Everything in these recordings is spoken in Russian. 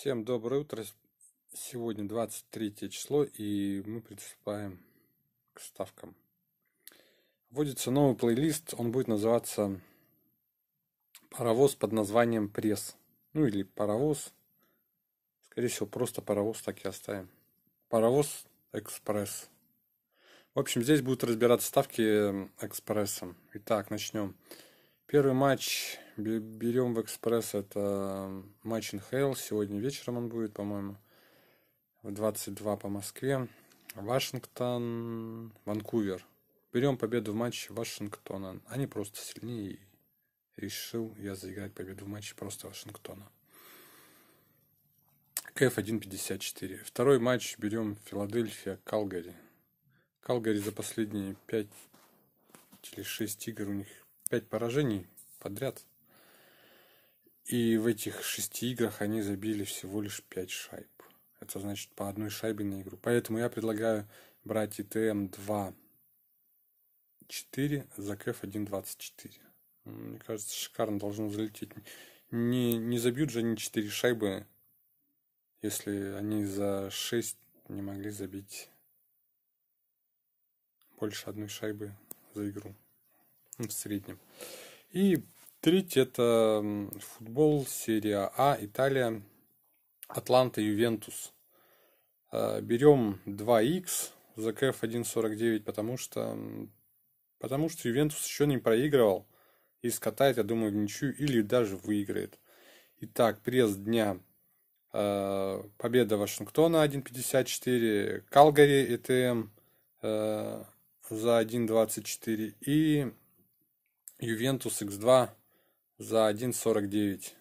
Всем доброе утро. Сегодня 23 число, и мы приступаем к ставкам. Вводится новый плейлист, он будет называться «Паровоз» под названием «Пресс». Ну или «Паровоз». Скорее всего, просто «Паровоз» так и оставим. «Паровоз Экспресс». В общем, здесь будут разбираться ставки э, экспрессом. Итак, начнем. Первый матч Берем в экспресс это матч НХЛ. Сегодня вечером он будет, по-моему, в 22 по Москве. Вашингтон, Ванкувер. Берем победу в матче Вашингтона. Они просто сильнее. Решил я заиграть победу в матче просто Вашингтона. КФ 1.54. Второй матч берем Филадельфия, Калгари. Калгари за последние 5 или 6 игр у них 5 поражений подряд. И в этих шести играх они забили всего лишь пять шайб. Это значит по одной шайбе на игру. Поэтому я предлагаю брать ИТМ 2 4 за КФ 1.24. Мне кажется, шикарно должно залететь. Не, не забьют же они 4 шайбы, если они за 6 не могли забить больше одной шайбы за игру ну, в среднем. И Третье – это футбол, серия А, Италия, Атланта, Ювентус. Э, берем 2х за КФ 1.49, потому что, потому что Ювентус еще не проигрывал и скатает, я думаю, в ничью или даже выиграет. Итак, пресс дня э, победа Вашингтона 1.54, Калгари ЭТМ э, за 1.24 и Ювентус X2 за 1,49.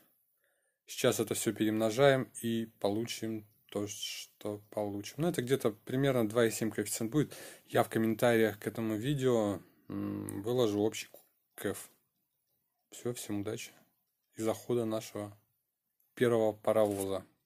Сейчас это все перемножаем и получим то, что получим. Ну, это где-то примерно 2,7 коэффициент будет. Я в комментариях к этому видео выложу общий кэф. Все, всем удачи и захода нашего первого паровоза.